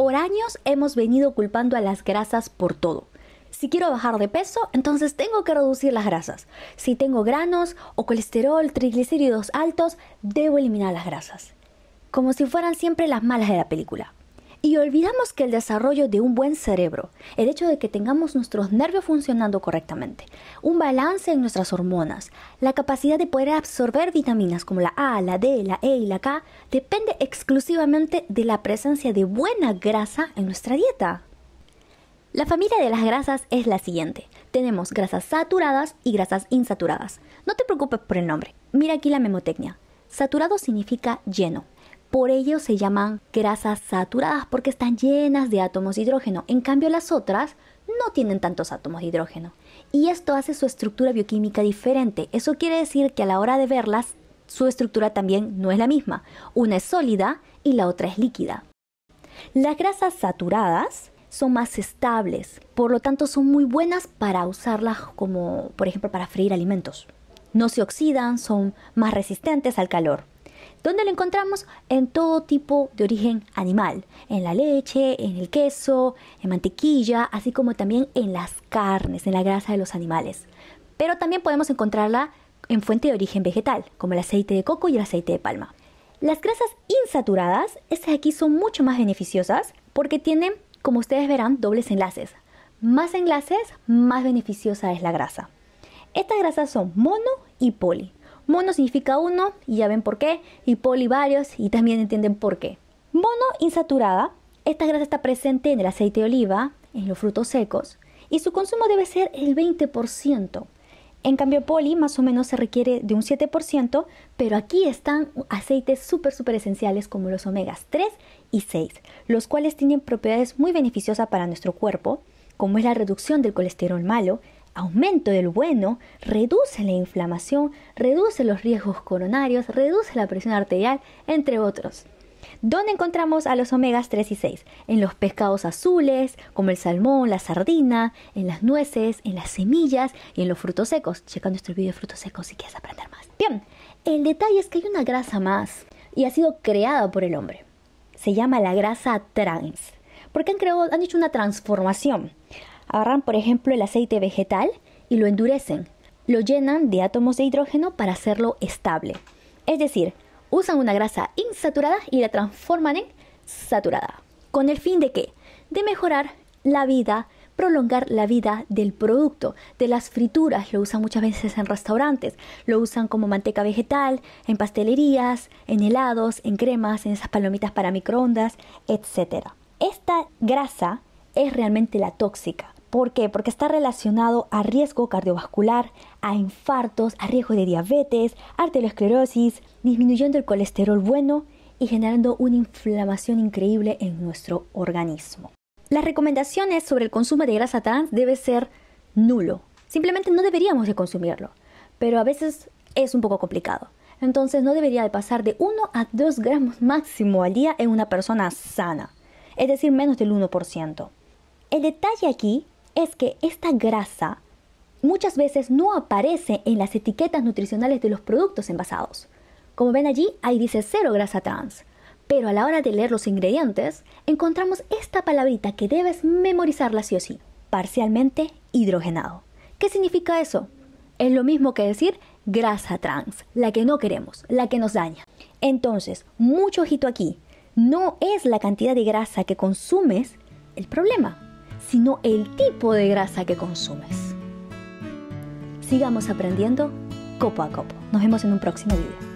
Por años hemos venido culpando a las grasas por todo. Si quiero bajar de peso, entonces tengo que reducir las grasas. Si tengo granos o colesterol, triglicéridos altos, debo eliminar las grasas. Como si fueran siempre las malas de la película. Y olvidamos que el desarrollo de un buen cerebro, el hecho de que tengamos nuestros nervios funcionando correctamente, un balance en nuestras hormonas, la capacidad de poder absorber vitaminas como la A, la D, la E y la K, depende exclusivamente de la presencia de buena grasa en nuestra dieta. La familia de las grasas es la siguiente. Tenemos grasas saturadas y grasas insaturadas. No te preocupes por el nombre. Mira aquí la memotecnia. Saturado significa lleno. Por ello se llaman grasas saturadas porque están llenas de átomos de hidrógeno. En cambio las otras no tienen tantos átomos de hidrógeno. Y esto hace su estructura bioquímica diferente. Eso quiere decir que a la hora de verlas, su estructura también no es la misma. Una es sólida y la otra es líquida. Las grasas saturadas son más estables, por lo tanto son muy buenas para usarlas como, por ejemplo, para freír alimentos. No se oxidan, son más resistentes al calor. ¿Dónde lo encontramos? En todo tipo de origen animal, en la leche, en el queso, en mantequilla, así como también en las carnes, en la grasa de los animales. Pero también podemos encontrarla en fuente de origen vegetal, como el aceite de coco y el aceite de palma. Las grasas insaturadas, estas aquí son mucho más beneficiosas porque tienen, como ustedes verán, dobles enlaces. Más enlaces, más beneficiosa es la grasa. Estas grasas son mono y poli. Mono significa uno, y ya ven por qué, y poli varios, y también entienden por qué. Mono insaturada, esta grasa está presente en el aceite de oliva, en los frutos secos, y su consumo debe ser el 20%. En cambio, poli más o menos se requiere de un 7%, pero aquí están aceites súper, súper esenciales como los omegas 3 y 6, los cuales tienen propiedades muy beneficiosas para nuestro cuerpo, como es la reducción del colesterol malo, aumento del bueno reduce la inflamación, reduce los riesgos coronarios, reduce la presión arterial, entre otros. ¿Dónde encontramos a los omegas 3 y 6? En los pescados azules, como el salmón, la sardina, en las nueces, en las semillas y en los frutos secos. Checa nuestro video de frutos secos si quieres aprender más. Bien, el detalle es que hay una grasa más y ha sido creada por el hombre. Se llama la grasa trans. Porque han, creado, han hecho una transformación. Agarran, por ejemplo, el aceite vegetal y lo endurecen. Lo llenan de átomos de hidrógeno para hacerlo estable. Es decir, usan una grasa insaturada y la transforman en saturada. ¿Con el fin de qué? De mejorar la vida, prolongar la vida del producto, de las frituras. Lo usan muchas veces en restaurantes, lo usan como manteca vegetal, en pastelerías, en helados, en cremas, en esas palomitas para microondas, etc. Esta grasa es realmente la tóxica. ¿Por qué? Porque está relacionado a riesgo cardiovascular, a infartos, a riesgo de diabetes, arteriosclerosis, disminuyendo el colesterol bueno y generando una inflamación increíble en nuestro organismo. Las recomendaciones sobre el consumo de grasa trans debe ser nulo. Simplemente no deberíamos de consumirlo, pero a veces es un poco complicado. Entonces no debería de pasar de 1 a 2 gramos máximo al día en una persona sana, es decir, menos del 1%. El detalle aquí es que esta grasa muchas veces no aparece en las etiquetas nutricionales de los productos envasados. Como ven allí, ahí dice cero grasa trans. Pero a la hora de leer los ingredientes, encontramos esta palabrita que debes memorizarla sí o sí, parcialmente hidrogenado. ¿Qué significa eso? Es lo mismo que decir grasa trans, la que no queremos, la que nos daña. Entonces, mucho ojito aquí, no es la cantidad de grasa que consumes el problema, sino el tipo de grasa que consumes. Sigamos aprendiendo copo a copo. Nos vemos en un próximo video.